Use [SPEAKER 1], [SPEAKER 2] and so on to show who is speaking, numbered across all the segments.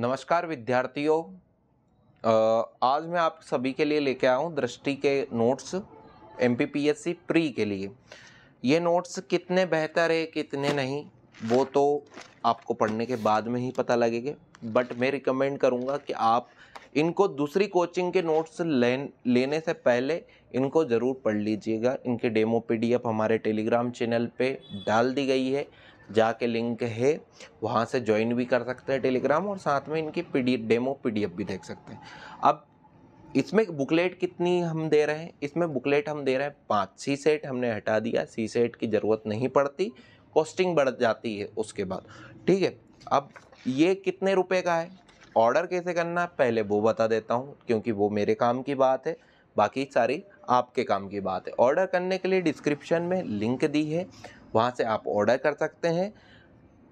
[SPEAKER 1] नमस्कार विद्यार्थियों आज मैं आप सभी के लिए लेके आया हूँ दृष्टि के नोट्स एम प्री के लिए ये नोट्स कितने बेहतर है कितने नहीं वो तो आपको पढ़ने के बाद में ही पता लगेगा बट मैं रिकमेंड करूँगा कि आप इनको दूसरी कोचिंग के नोट्स लेन लेने से पहले इनको ज़रूर पढ़ लीजिएगा इनके डेमो पीडीएफ हमारे टेलीग्राम चैनल पे डाल दी गई है जाके लिंक है वहाँ से ज्वाइन भी कर सकते हैं टेलीग्राम और साथ में इनकी पी डेमो पी भी देख सकते हैं अब इसमें बुकलेट कितनी हम दे रहे हैं इसमें बुकलेट हम दे रहे हैं पाँच सी सेट हमने हटा दिया सी सेट की ज़रूरत नहीं पड़ती कॉस्टिंग बढ़ जाती है उसके बाद ठीक है अब ये कितने रुपए का है ऑर्डर कैसे करना है पहले वो बता देता हूँ क्योंकि वो मेरे काम की बात है बाकी सारी आपके काम की बात है ऑर्डर करने के लिए डिस्क्रिप्शन में लिंक दी है वहाँ से आप ऑर्डर कर सकते हैं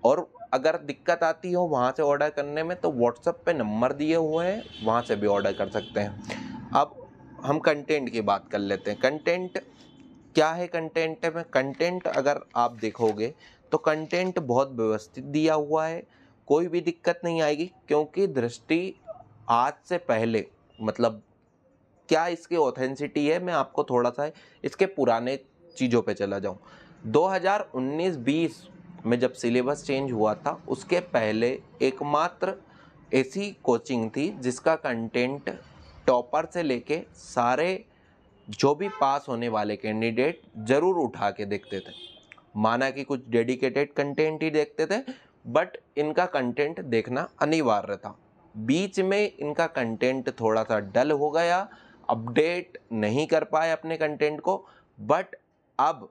[SPEAKER 1] और अगर दिक्कत आती हो वहाँ से ऑर्डर करने में तो व्हाट्सअप पे नंबर दिए हुए हैं वहाँ से भी ऑर्डर कर सकते हैं अब हम कंटेंट की बात कर लेते हैं कंटेंट क्या है कंटेंट में कंटेंट अगर आप देखोगे तो कंटेंट बहुत व्यवस्थित दिया हुआ है कोई भी दिक्कत नहीं आएगी क्योंकि दृष्टि आज से पहले मतलब क्या इसकी ऑथेंसिटी है मैं आपको थोड़ा सा इसके पुराने चीज़ों पे चला जाऊँ 2019-20 में जब सिलेबस चेंज हुआ था उसके पहले एकमात्र ऐसी कोचिंग थी जिसका कंटेंट टॉपर से लेके सारे जो भी पास होने वाले कैंडिडेट ज़रूर उठा के देखते थे माना कि कुछ डेडिकेटेड कंटेंट ही देखते थे बट इनका कंटेंट देखना अनिवार्य था बीच में इनका कंटेंट थोड़ा सा डल हो गया अपडेट नहीं कर पाए अपने कंटेंट को बट अब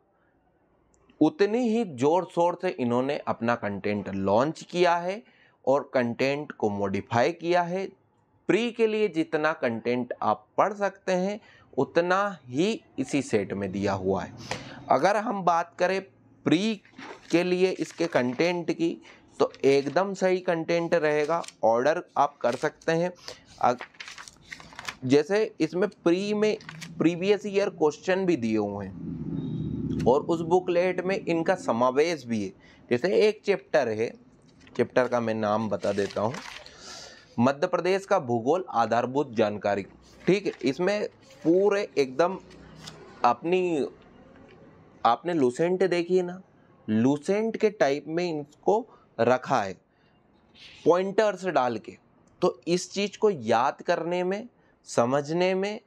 [SPEAKER 1] उतनी ही जोर शोर से इन्होंने अपना कंटेंट लॉन्च किया है और कंटेंट को मॉडिफाई किया है प्री के लिए जितना कंटेंट आप पढ़ सकते हैं उतना ही इसी सेट में दिया हुआ है अगर हम बात करें प्री के लिए इसके कंटेंट की तो एकदम सही कंटेंट रहेगा ऑर्डर आप कर सकते हैं जैसे इसमें प्री में प्रीवियस ईयर क्वेश्चन भी दिए हुए हैं और उस बुकलेट में इनका समावेश भी है जैसे एक चैप्टर है चैप्टर का मैं नाम बता देता हूँ मध्य प्रदेश का भूगोल आधारभूत जानकारी ठीक है इसमें पूरे एकदम अपनी आपने लूसेंट देखी है ना लूसेंट के टाइप में इनको रखा है पॉइंटर्स डाल के तो इस चीज़ को याद करने में समझने में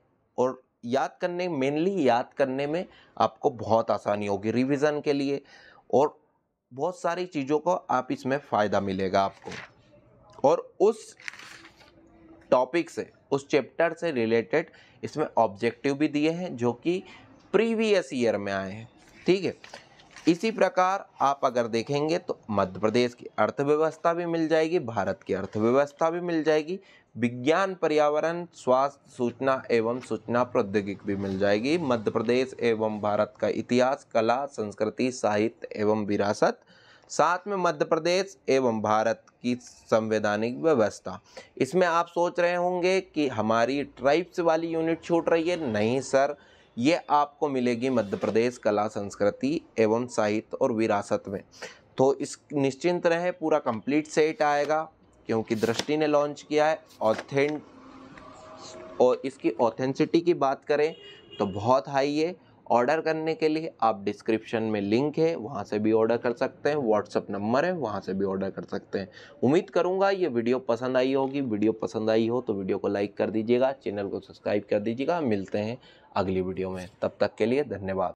[SPEAKER 1] और याद करने मेनली याद करने में आपको बहुत आसानी होगी रिवीजन के लिए और बहुत सारी चीज़ों को आप इसमें फ़ायदा मिलेगा आपको और उस टॉपिक से उस चैप्टर से रिलेटेड इसमें ऑब्जेक्टिव भी दिए हैं जो कि प्रीवियस ईयर में आए हैं ठीक है इसी प्रकार आप अगर देखेंगे तो मध्य प्रदेश की अर्थव्यवस्था भी मिल जाएगी भारत की अर्थव्यवस्था भी मिल जाएगी विज्ञान पर्यावरण स्वास्थ्य सूचना एवं सूचना प्रौद्योगिकी भी मिल जाएगी मध्य प्रदेश एवं भारत का इतिहास कला संस्कृति साहित्य एवं विरासत साथ में मध्य प्रदेश एवं भारत की संवैधानिक व्यवस्था इसमें आप सोच रहे होंगे कि हमारी ट्राइब्स वाली यूनिट छूट रही है नहीं सर ये आपको मिलेगी मध्य प्रदेश कला संस्कृति एवं साहित्य और विरासत में तो इस निश्चिंत रहें पूरा कंप्लीट सेट आएगा क्योंकि दृष्टि ने लॉन्च किया है ऑथेंट और इसकी ऑथेंसिटी की बात करें तो बहुत हाई है ऑर्डर करने के लिए आप डिस्क्रिप्शन में लिंक है वहाँ से भी ऑर्डर कर सकते हैं व्हाट्सअप नंबर है वहाँ से भी ऑर्डर कर सकते हैं उम्मीद करूँगा ये वीडियो पसंद आई होगी वीडियो पसंद आई हो तो वीडियो को लाइक कर दीजिएगा चैनल को सब्सक्राइब कर दीजिएगा मिलते हैं अगली वीडियो में तब तक के लिए धन्यवाद